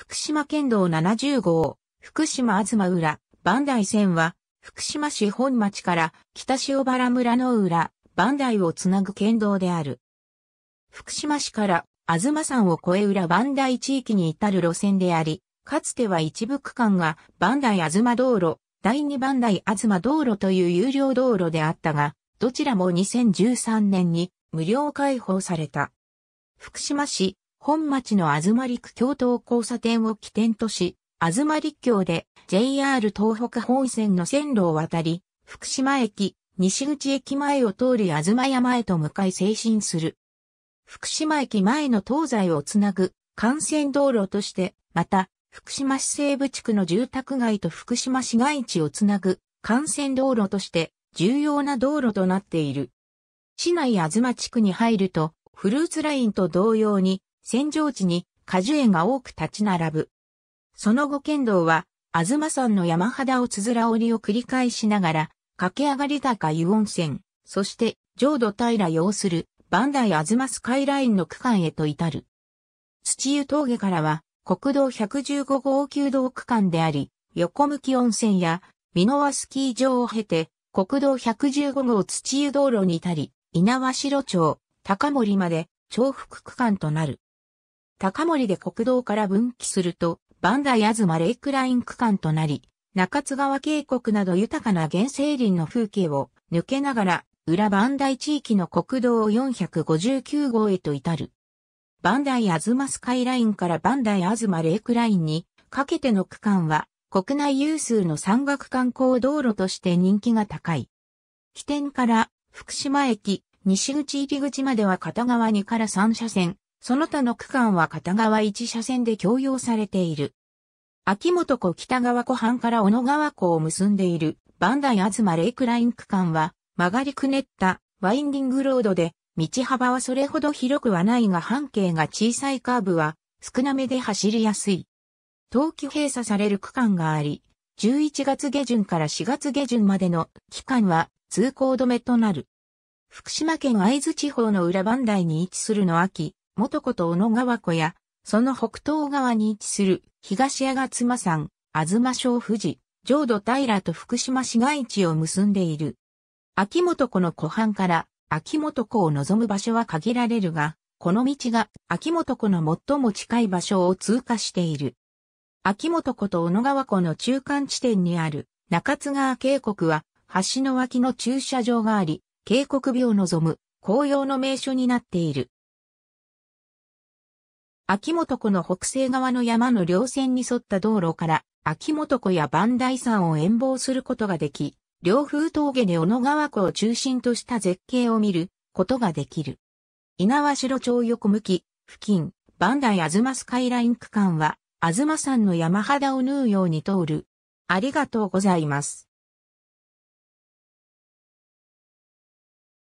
福島県道70号、福島東浦、磐梯線は、福島市本町から北塩原村の浦、磐梯をつなぐ県道である。福島市から東山を越え裏磐梯地域に至る路線であり、かつては一部区間が磐梯東道路、第二磐梯東道路という有料道路であったが、どちらも2013年に無料開放された。福島市本町のあずまり区共闘交差点を起点とし、あずまり橋で JR 東北本線の線路を渡り、福島駅、西口駅前を通りあずま山へと向かい精進する。福島駅前の東西をつなぐ幹線道路として、また、福島市西部地区の住宅街と福島市街地をつなぐ幹線道路として、重要な道路となっている。市内あずま地区に入ると、フルーツラインと同様に、戦場地に果樹園が多く立ち並ぶ。その後剣道は、東山の山肌をつづら折りを繰り返しながら、駆け上がり高湯温泉、そして、浄土平擁する、あず東スカイラインの区間へと至る。土湯峠からは、国道115号旧道区間であり、横向き温泉や、美濃和スキー場を経て、国道115号土湯道路に至り、稲苗城町、高森まで、重複区間となる。高森で国道から分岐すると、バンダイアズマレイクライン区間となり、中津川渓谷など豊かな原生林の風景を抜けながら、裏バンダイ地域の国道459号へと至る。バンダイアズマスカイラインからバンダイアズマレイクラインにかけての区間は、国内有数の山岳観光道路として人気が高い。起点から福島駅、西口入口までは片側2から3車線、その他の区間は片側1車線で共用されている。秋元湖北川湖畔から小野川湖を結んでいるバンダイアズマレイクライン区間は曲がりくねったワインディングロードで道幅はそれほど広くはないが半径が小さいカーブは少なめで走りやすい。冬季閉鎖される区間があり、11月下旬から4月下旬までの期間は通行止めとなる。福島県合津地方の裏ダイに位置するの秋、元子と小野川湖や、その北東側に位置する東吾妻山、東小富士、浄土平と福島市街地を結んでいる。秋元湖の湖畔から秋元湖を望む場所は限られるが、この道が秋元湖の最も近い場所を通過している。秋元湖と小野川湖の中間地点にある中津川渓谷は橋の脇の駐車場があり、渓谷美を望む紅葉の名所になっている。秋元湖の北西側の山の稜線に沿った道路から秋元湖や磐梯山を遠望することができ、両風峠で小野川湖を中心とした絶景を見ることができる。猪苗代町横向き、付近、磐梯まスカイライン区間は、東山の山肌を縫うように通る。ありがとうございます。